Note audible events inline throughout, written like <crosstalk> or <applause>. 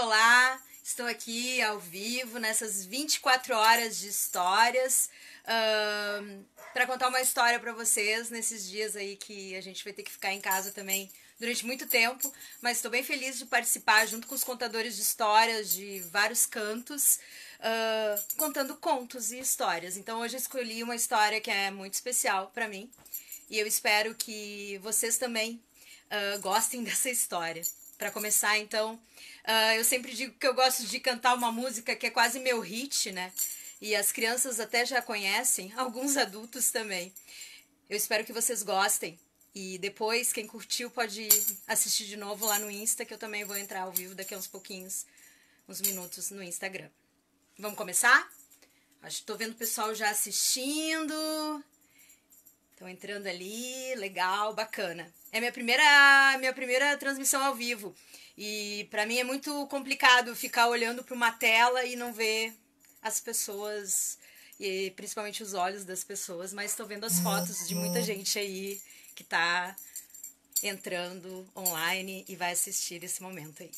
olá! Estou aqui ao vivo nessas 24 horas de histórias um, para contar uma história para vocês nesses dias aí que a gente vai ter que ficar em casa também durante muito tempo, mas estou bem feliz de participar junto com os contadores de histórias de vários cantos, uh, contando contos e histórias. Então hoje eu escolhi uma história que é muito especial para mim e eu espero que vocês também uh, gostem <laughs> dessa história para começar, então, uh, eu sempre digo que eu gosto de cantar uma música que é quase meu hit, né? E as crianças até já conhecem, <laughs> alguns adultos também. Eu espero que vocês gostem. E depois, quem curtiu pode assistir de novo lá no Insta, que eu também vou entrar ao vivo daqui a uns pouquinhos, uns minutos no Instagram. Vamos começar? Acho que tô vendo o pessoal já assistindo. Estão entrando ali, legal, bacana. É minha primeira, minha primeira transmissão ao vivo. E para mim é muito complicado ficar olhando para uma tela e não ver as pessoas e principalmente os olhos das pessoas, mas estou vendo as fotos de muita gente aí que está entrando online e vai assistir esse momento aí.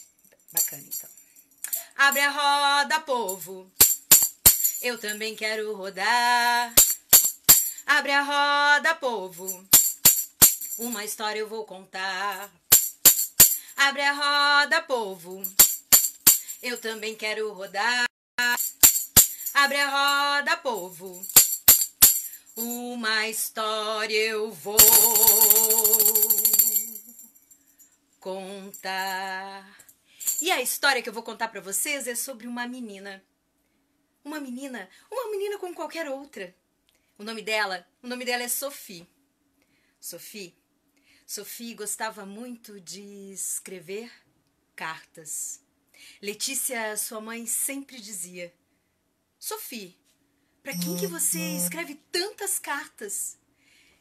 Bacana, então. Abre a roda, povo. Eu também quero rodar. Abre a roda, povo. Uma história eu vou contar. Abre a roda, povo. Eu também quero rodar. Abre a roda, povo. Uma história eu vou contar. E a história que eu vou contar para vocês é sobre uma menina. Uma menina, uma menina como qualquer outra o nome dela, o nome dela é Sophie. Sophie. Sophie gostava muito de escrever cartas. Letícia, sua mãe, sempre dizia: Sophie, para quem que você uhum. escreve tantas cartas?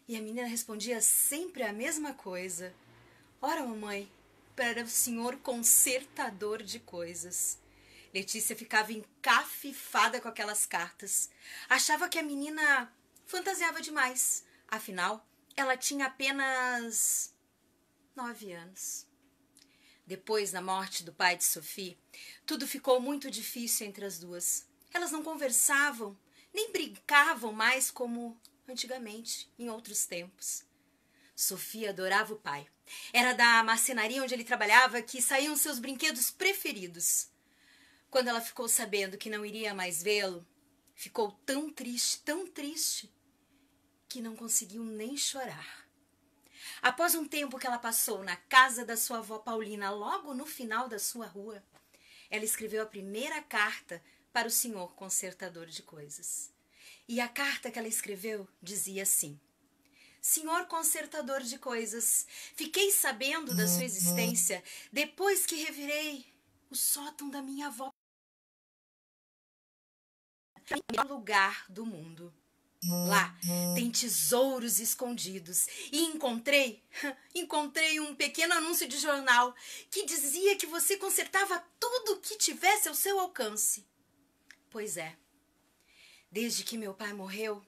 E a menina respondia sempre a mesma coisa: Ora, mamãe, para o senhor consertador de coisas. Letícia ficava encafifada com aquelas cartas. Achava que a menina fantasiava demais. Afinal, ela tinha apenas nove anos. Depois da morte do pai de Sophie, tudo ficou muito difícil entre as duas. Elas não conversavam, nem brincavam mais como antigamente, em outros tempos. Sofia adorava o pai. Era da marcenaria onde ele trabalhava que saíam seus brinquedos preferidos. Quando ela ficou sabendo que não iria mais vê-lo, Ficou tão triste, tão triste, que não conseguiu nem chorar. Após um tempo que ela passou na casa da sua avó Paulina, logo no final da sua rua, ela escreveu a primeira carta para o senhor consertador de coisas. E a carta que ela escreveu dizia assim: Senhor consertador de coisas, fiquei sabendo da sua existência depois que revirei o sótão da minha avó melhor lugar do mundo. Lá tem tesouros escondidos e encontrei, <laughs> encontrei um pequeno anúncio de jornal que dizia que você consertava tudo que tivesse ao seu alcance. Pois é. Desde que meu pai morreu,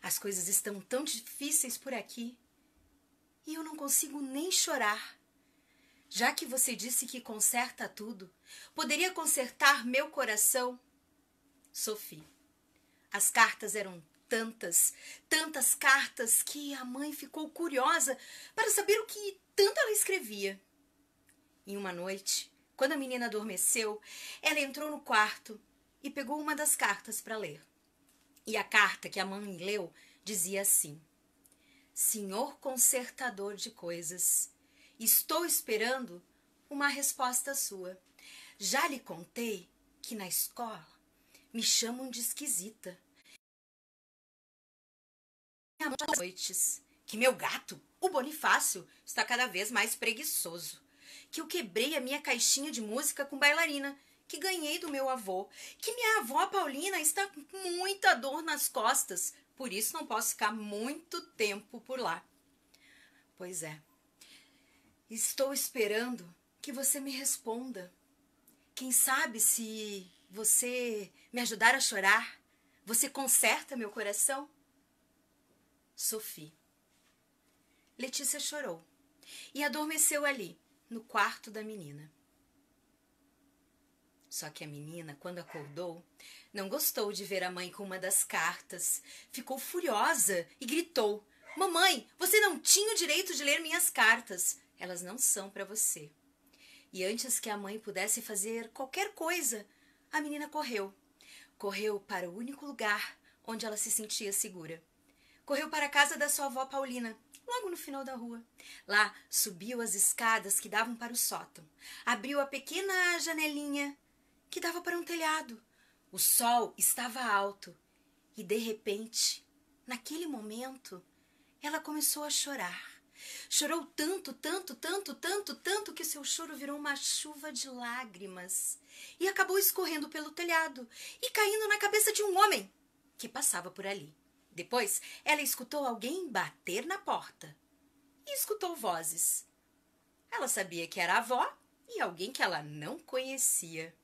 as coisas estão tão difíceis por aqui e eu não consigo nem chorar. Já que você disse que conserta tudo, poderia consertar meu coração? Sophie. As cartas eram tantas, tantas cartas que a mãe ficou curiosa para saber o que tanto ela escrevia. Em uma noite, quando a menina adormeceu, ela entrou no quarto e pegou uma das cartas para ler. E a carta que a mãe leu dizia assim: Senhor consertador de coisas, estou esperando uma resposta sua. Já lhe contei que na escola me chamam de esquisita. noites que meu gato, o Bonifácio, está cada vez mais preguiçoso. Que eu quebrei a minha caixinha de música com bailarina, que ganhei do meu avô. Que minha avó Paulina está com muita dor nas costas, por isso não posso ficar muito tempo por lá. Pois é. Estou esperando que você me responda. Quem sabe se você me ajudar a chorar? Você conserta meu coração? Sophie. Letícia chorou e adormeceu ali, no quarto da menina. Só que a menina, quando acordou, não gostou de ver a mãe com uma das cartas. Ficou furiosa e gritou: Mamãe, você não tinha o direito de ler minhas cartas. Elas não são para você. E antes que a mãe pudesse fazer qualquer coisa, a menina correu. Correu para o único lugar onde ela se sentia segura. Correu para a casa da sua avó Paulina, logo no final da rua. Lá, subiu as escadas que davam para o sótão. Abriu a pequena janelinha que dava para um telhado. O sol estava alto e, de repente, naquele momento, ela começou a chorar. Chorou tanto, tanto, tanto, tanto, tanto que seu choro virou uma chuva de lágrimas e acabou escorrendo pelo telhado e caindo na cabeça de um homem que passava por ali. Depois, ela escutou alguém bater na porta e escutou vozes. Ela sabia que era a avó e alguém que ela não conhecia.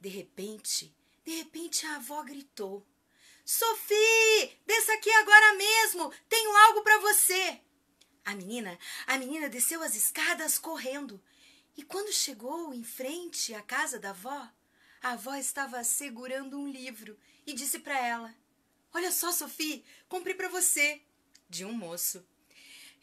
De repente, de repente a avó gritou: Sophie, desça aqui agora mesmo, tenho algo para você. A menina, a menina desceu as escadas correndo. E quando chegou em frente à casa da avó, a avó estava segurando um livro e disse para ela: Olha só, Sophie, comprei para você. De um moço.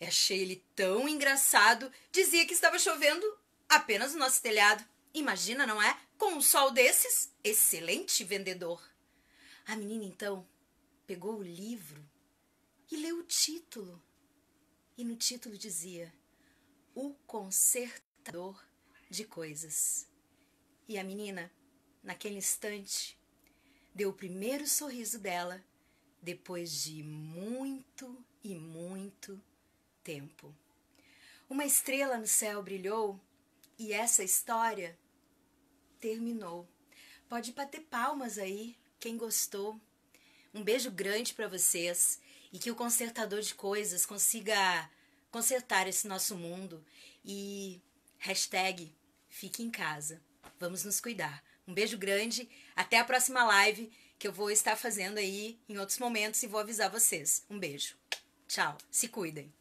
achei ele tão engraçado. Dizia que estava chovendo apenas no nosso telhado. Imagina, não é? Com um sol desses, excelente vendedor. A menina então pegou o livro e leu o título. E no título dizia: O Concerto catador de coisas. E a menina, naquele instante, deu o primeiro sorriso dela depois de muito e muito tempo. Uma estrela no céu brilhou e essa história terminou. Pode bater palmas aí, quem gostou. Um beijo grande para vocês e que o consertador de coisas consiga consertar esse nosso mundo e Hashtag fique em casa. Vamos nos cuidar. Um beijo grande. Até a próxima live que eu vou estar fazendo aí em outros momentos e vou avisar vocês. Um beijo. Tchau. Se cuidem.